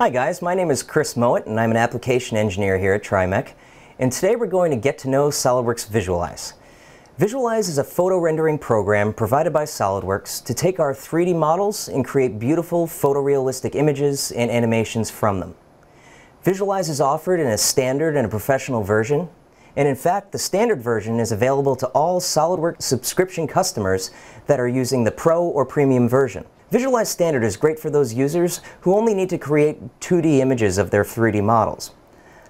Hi guys, my name is Chris Mowat and I'm an application engineer here at Trimec. And today we're going to get to know SOLIDWORKS Visualize. Visualize is a photo rendering program provided by SOLIDWORKS to take our 3D models and create beautiful photorealistic images and animations from them. Visualize is offered in a standard and a professional version. And in fact, the standard version is available to all SOLIDWORKS subscription customers that are using the Pro or Premium version. Visualize Standard is great for those users who only need to create 2D images of their 3D models.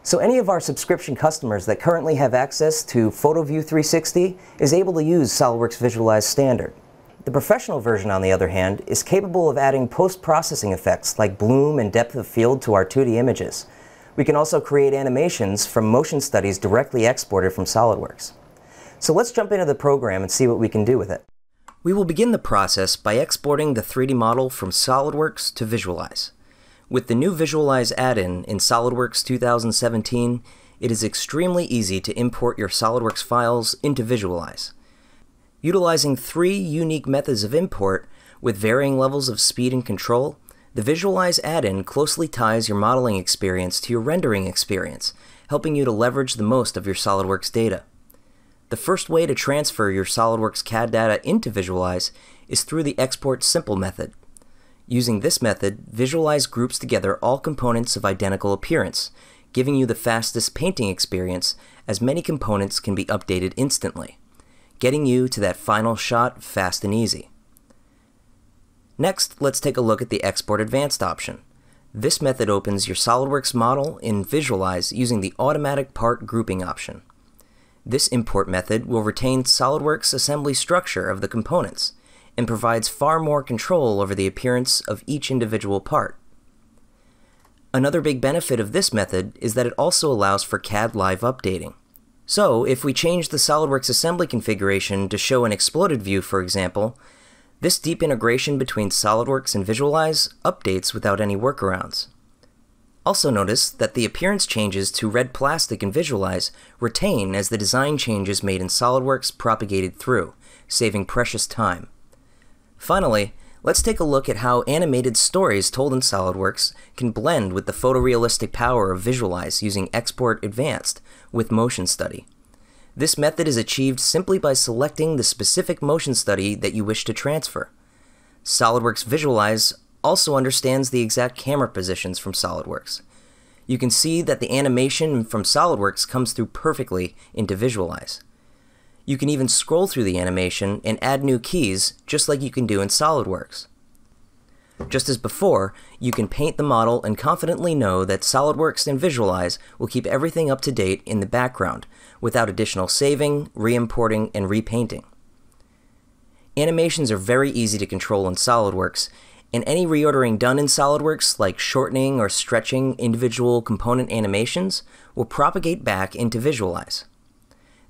So any of our subscription customers that currently have access to PhotoView 360 is able to use SOLIDWORKS Visualize Standard. The professional version, on the other hand, is capable of adding post-processing effects like bloom and depth of field to our 2D images. We can also create animations from motion studies directly exported from SOLIDWORKS. So let's jump into the program and see what we can do with it. We will begin the process by exporting the 3D model from SOLIDWORKS to Visualize. With the new Visualize add-in in SOLIDWORKS 2017, it is extremely easy to import your SOLIDWORKS files into Visualize. Utilizing three unique methods of import with varying levels of speed and control, the Visualize add-in closely ties your modeling experience to your rendering experience, helping you to leverage the most of your SOLIDWORKS data. The first way to transfer your SOLIDWORKS CAD data into Visualize is through the Export Simple method. Using this method, Visualize groups together all components of identical appearance, giving you the fastest painting experience as many components can be updated instantly, getting you to that final shot fast and easy. Next, let's take a look at the Export Advanced option. This method opens your SOLIDWORKS model in Visualize using the Automatic Part Grouping option. This import method will retain SOLIDWORKS assembly structure of the components and provides far more control over the appearance of each individual part. Another big benefit of this method is that it also allows for CAD live updating. So, if we change the SOLIDWORKS assembly configuration to show an exploded view, for example, this deep integration between SOLIDWORKS and Visualize updates without any workarounds. Also notice that the appearance changes to red plastic in Visualize retain as the design changes made in SOLIDWORKS propagated through, saving precious time. Finally, let's take a look at how animated stories told in SOLIDWORKS can blend with the photorealistic power of Visualize using Export Advanced with Motion Study. This method is achieved simply by selecting the specific motion study that you wish to transfer. SOLIDWORKS Visualize also understands the exact camera positions from SolidWorks. You can see that the animation from SolidWorks comes through perfectly into Visualize. You can even scroll through the animation and add new keys just like you can do in SolidWorks. Just as before, you can paint the model and confidently know that SolidWorks and Visualize will keep everything up to date in the background without additional saving, re-importing, and repainting. Animations are very easy to control in SolidWorks, and any reordering done in SOLIDWORKS, like shortening or stretching individual component animations, will propagate back into Visualize.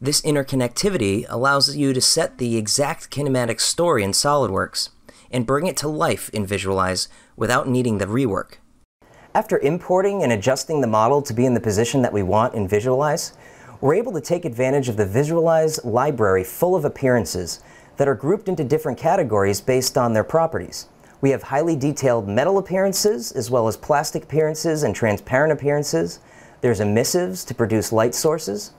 This interconnectivity allows you to set the exact kinematic story in SOLIDWORKS and bring it to life in Visualize without needing the rework. After importing and adjusting the model to be in the position that we want in Visualize, we're able to take advantage of the Visualize library full of appearances that are grouped into different categories based on their properties. We have highly detailed metal appearances, as well as plastic appearances and transparent appearances. There's emissives to produce light sources.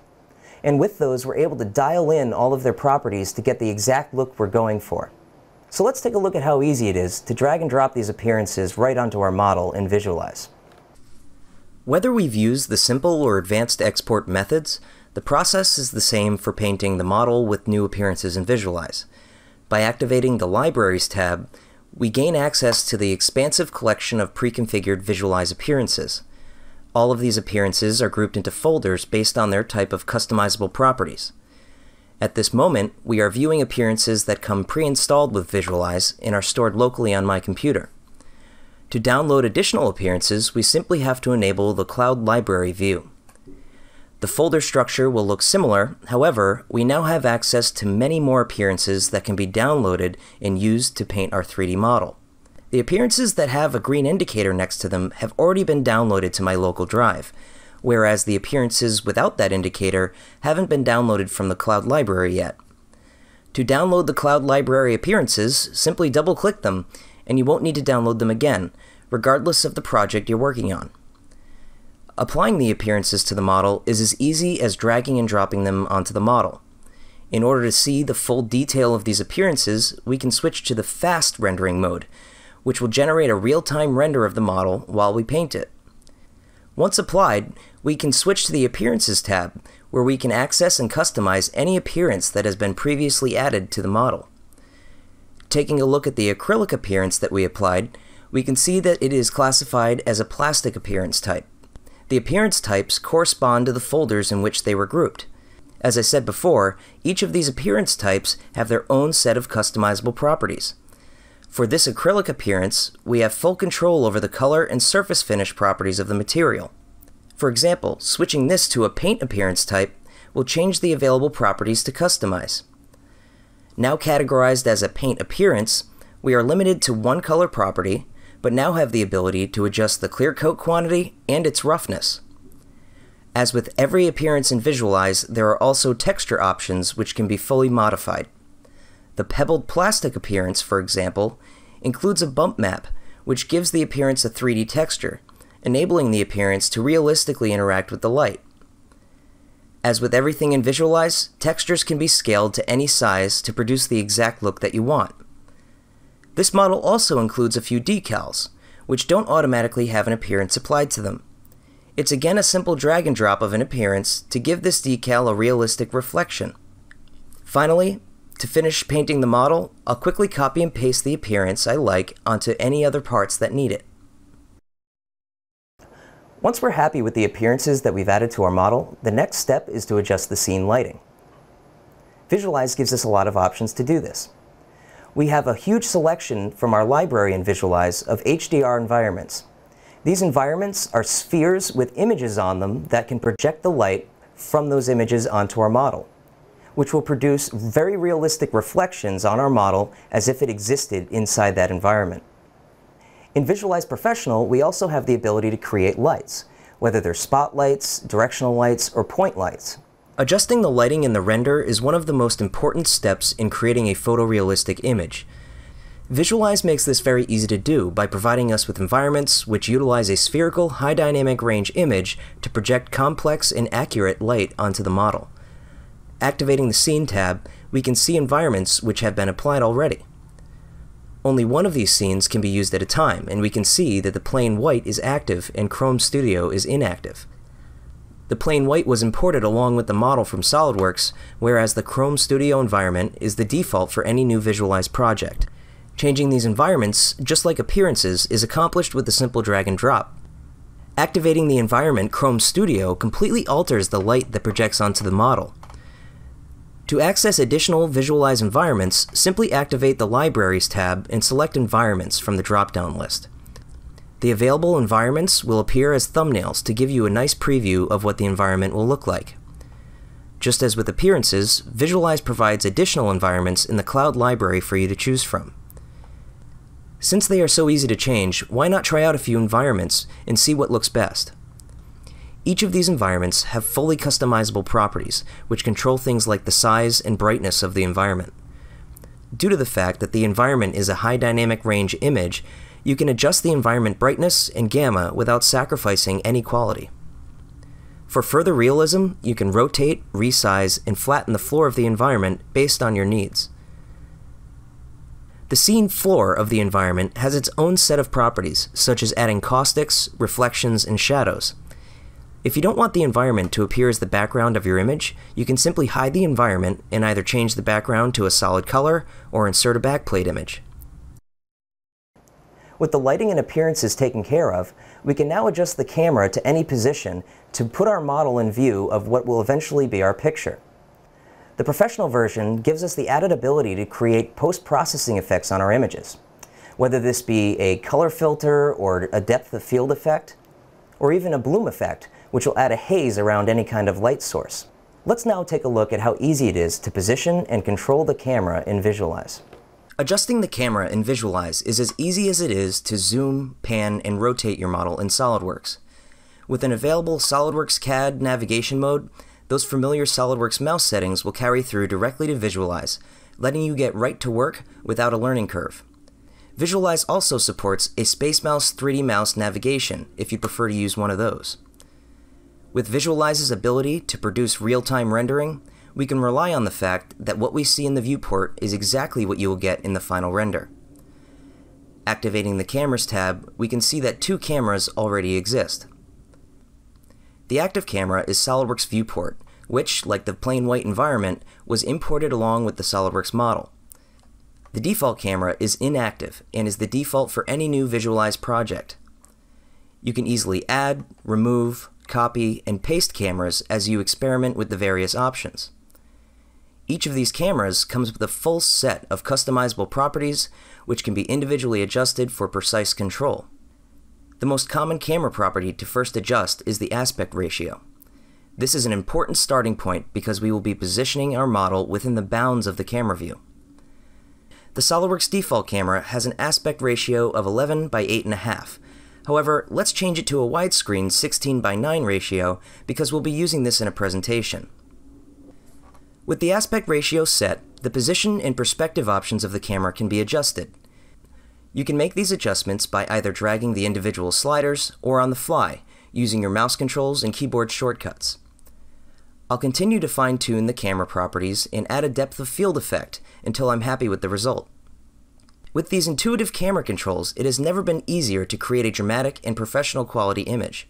And with those, we're able to dial in all of their properties to get the exact look we're going for. So let's take a look at how easy it is to drag and drop these appearances right onto our model and visualize. Whether we've used the simple or advanced export methods, the process is the same for painting the model with new appearances in Visualize. By activating the Libraries tab, we gain access to the expansive collection of pre-configured Visualize appearances. All of these appearances are grouped into folders based on their type of customizable properties. At this moment, we are viewing appearances that come pre-installed with Visualize and are stored locally on my computer. To download additional appearances, we simply have to enable the Cloud Library view. The folder structure will look similar, however, we now have access to many more appearances that can be downloaded and used to paint our 3D model. The appearances that have a green indicator next to them have already been downloaded to my local drive, whereas the appearances without that indicator haven't been downloaded from the Cloud Library yet. To download the Cloud Library appearances, simply double-click them, and you won't need to download them again, regardless of the project you're working on. Applying the appearances to the model is as easy as dragging and dropping them onto the model. In order to see the full detail of these appearances, we can switch to the fast rendering mode, which will generate a real-time render of the model while we paint it. Once applied, we can switch to the Appearances tab, where we can access and customize any appearance that has been previously added to the model. Taking a look at the acrylic appearance that we applied, we can see that it is classified as a plastic appearance type. The appearance types correspond to the folders in which they were grouped. As I said before, each of these appearance types have their own set of customizable properties. For this acrylic appearance, we have full control over the color and surface finish properties of the material. For example, switching this to a paint appearance type will change the available properties to customize. Now categorized as a paint appearance, we are limited to one color property, but now have the ability to adjust the clear coat quantity and its roughness. As with every appearance in Visualize, there are also texture options which can be fully modified. The pebbled plastic appearance, for example, includes a bump map, which gives the appearance a 3D texture, enabling the appearance to realistically interact with the light. As with everything in Visualize, textures can be scaled to any size to produce the exact look that you want. This model also includes a few decals, which don't automatically have an appearance applied to them. It's again a simple drag and drop of an appearance to give this decal a realistic reflection. Finally, to finish painting the model, I'll quickly copy and paste the appearance I like onto any other parts that need it. Once we're happy with the appearances that we've added to our model, the next step is to adjust the scene lighting. Visualize gives us a lot of options to do this we have a huge selection from our library in Visualize of HDR environments. These environments are spheres with images on them that can project the light from those images onto our model, which will produce very realistic reflections on our model as if it existed inside that environment. In Visualize Professional, we also have the ability to create lights, whether they're spotlights, directional lights, or point lights. Adjusting the lighting in the render is one of the most important steps in creating a photorealistic image. Visualize makes this very easy to do by providing us with environments which utilize a spherical, high dynamic range image to project complex and accurate light onto the model. Activating the Scene tab, we can see environments which have been applied already. Only one of these scenes can be used at a time, and we can see that the plain white is active and Chrome Studio is inactive. The plain white was imported along with the model from SolidWorks, whereas the Chrome Studio environment is the default for any new visualized project. Changing these environments, just like appearances, is accomplished with a simple drag and drop. Activating the environment Chrome Studio completely alters the light that projects onto the model. To access additional Visualize environments, simply activate the Libraries tab and select Environments from the drop-down list. The available environments will appear as thumbnails to give you a nice preview of what the environment will look like. Just as with appearances, Visualize provides additional environments in the cloud library for you to choose from. Since they are so easy to change, why not try out a few environments and see what looks best? Each of these environments have fully customizable properties, which control things like the size and brightness of the environment. Due to the fact that the environment is a high dynamic range image, you can adjust the environment brightness and gamma without sacrificing any quality. For further realism, you can rotate, resize, and flatten the floor of the environment based on your needs. The scene floor of the environment has its own set of properties, such as adding caustics, reflections, and shadows. If you don't want the environment to appear as the background of your image, you can simply hide the environment and either change the background to a solid color or insert a backplate image. With the lighting and appearances taken care of, we can now adjust the camera to any position to put our model in view of what will eventually be our picture. The professional version gives us the added ability to create post-processing effects on our images, whether this be a color filter or a depth of field effect, or even a bloom effect, which will add a haze around any kind of light source. Let's now take a look at how easy it is to position and control the camera in Visualize. Adjusting the camera in Visualize is as easy as it is to zoom, pan, and rotate your model in SOLIDWORKS. With an available SOLIDWORKS CAD navigation mode, those familiar SOLIDWORKS mouse settings will carry through directly to Visualize, letting you get right to work without a learning curve. Visualize also supports a Space Mouse 3D mouse navigation if you prefer to use one of those. With Visualize's ability to produce real-time rendering, we can rely on the fact that what we see in the viewport is exactly what you will get in the final render. Activating the Cameras tab, we can see that two cameras already exist. The active camera is SOLIDWORKS Viewport, which, like the plain white environment, was imported along with the SOLIDWORKS model. The default camera is inactive and is the default for any new visualized project. You can easily add, remove, copy, and paste cameras as you experiment with the various options. Each of these cameras comes with a full set of customizable properties which can be individually adjusted for precise control. The most common camera property to first adjust is the aspect ratio. This is an important starting point because we will be positioning our model within the bounds of the camera view. The SOLIDWORKS default camera has an aspect ratio of 11 by 8.5. However, let's change it to a widescreen 16 by 9 ratio because we'll be using this in a presentation. With the aspect ratio set, the position and perspective options of the camera can be adjusted. You can make these adjustments by either dragging the individual sliders or on the fly, using your mouse controls and keyboard shortcuts. I'll continue to fine-tune the camera properties and add a depth of field effect until I'm happy with the result. With these intuitive camera controls, it has never been easier to create a dramatic and professional quality image.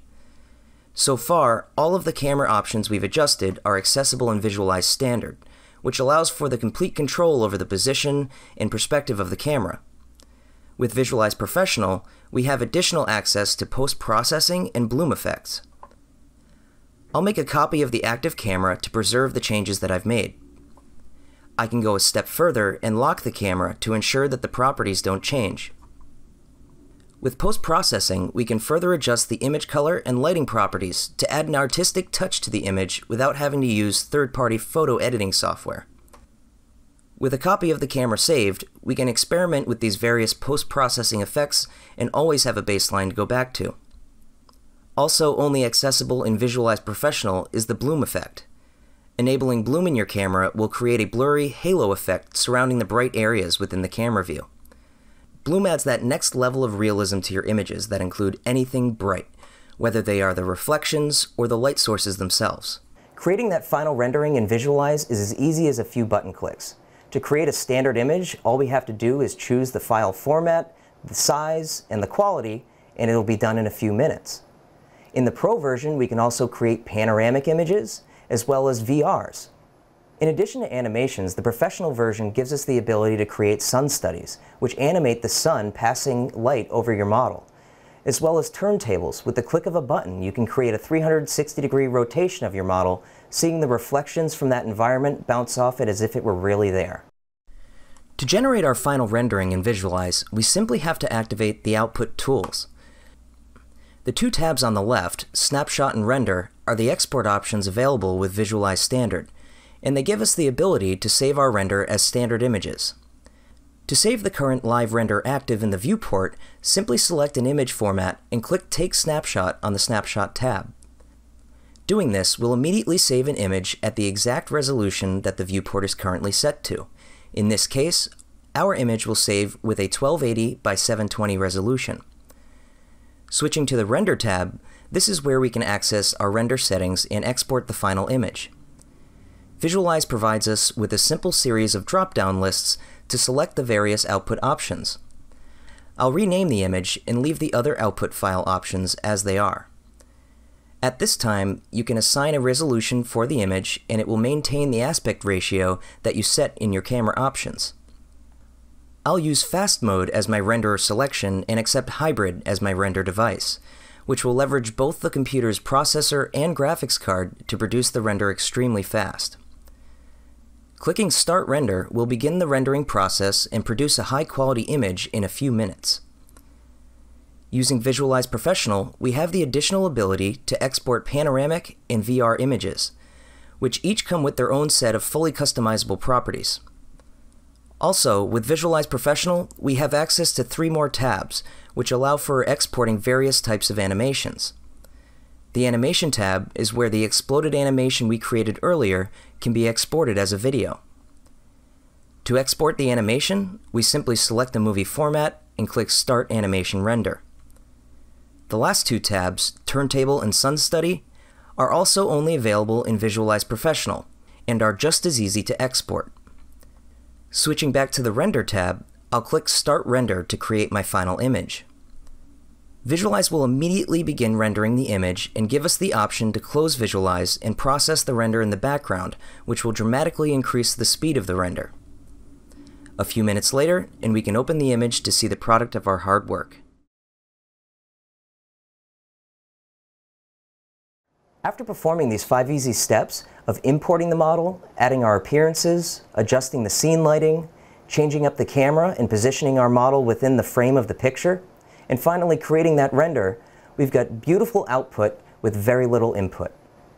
So far, all of the camera options we've adjusted are accessible in Visualize Standard, which allows for the complete control over the position and perspective of the camera. With Visualize Professional, we have additional access to post-processing and bloom effects. I'll make a copy of the active camera to preserve the changes that I've made. I can go a step further and lock the camera to ensure that the properties don't change. With post-processing, we can further adjust the image color and lighting properties to add an artistic touch to the image without having to use third-party photo editing software. With a copy of the camera saved, we can experiment with these various post-processing effects and always have a baseline to go back to. Also only accessible in Visualize Professional is the bloom effect. Enabling bloom in your camera will create a blurry halo effect surrounding the bright areas within the camera view. Bloom adds that next level of realism to your images that include anything bright, whether they are the reflections or the light sources themselves. Creating that final rendering in Visualize is as easy as a few button clicks. To create a standard image, all we have to do is choose the file format, the size, and the quality, and it'll be done in a few minutes. In the Pro version, we can also create panoramic images, as well as VRs. In addition to animations, the professional version gives us the ability to create sun studies, which animate the sun passing light over your model, as well as turntables. With the click of a button, you can create a 360 degree rotation of your model, seeing the reflections from that environment bounce off it as if it were really there. To generate our final rendering in Visualize, we simply have to activate the output tools. The two tabs on the left, Snapshot and Render, are the export options available with Visualize Standard, and they give us the ability to save our render as standard images. To save the current live render active in the viewport, simply select an image format and click Take Snapshot on the Snapshot tab. Doing this will immediately save an image at the exact resolution that the viewport is currently set to. In this case, our image will save with a 1280 by 720 resolution. Switching to the Render tab, this is where we can access our render settings and export the final image. Visualize provides us with a simple series of drop-down lists to select the various output options. I'll rename the image and leave the other output file options as they are. At this time, you can assign a resolution for the image and it will maintain the aspect ratio that you set in your camera options. I'll use fast mode as my renderer selection and accept hybrid as my render device, which will leverage both the computer's processor and graphics card to produce the render extremely fast. Clicking Start Render will begin the rendering process and produce a high-quality image in a few minutes. Using Visualize Professional, we have the additional ability to export panoramic and VR images, which each come with their own set of fully customizable properties. Also, with Visualize Professional, we have access to three more tabs, which allow for exporting various types of animations. The Animation tab is where the exploded animation we created earlier can be exported as a video. To export the animation, we simply select the movie format and click Start Animation Render. The last two tabs, Turntable and Sun Study, are also only available in Visualize Professional and are just as easy to export. Switching back to the Render tab, I'll click Start Render to create my final image. Visualize will immediately begin rendering the image and give us the option to close Visualize and process the render in the background, which will dramatically increase the speed of the render. A few minutes later, and we can open the image to see the product of our hard work. After performing these five easy steps of importing the model, adding our appearances, adjusting the scene lighting, changing up the camera and positioning our model within the frame of the picture, and finally, creating that render, we've got beautiful output with very little input.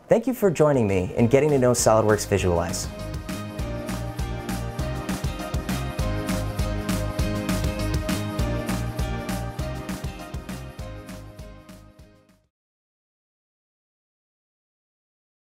Thank you for joining me in getting to know SOLIDWORKS Visualize.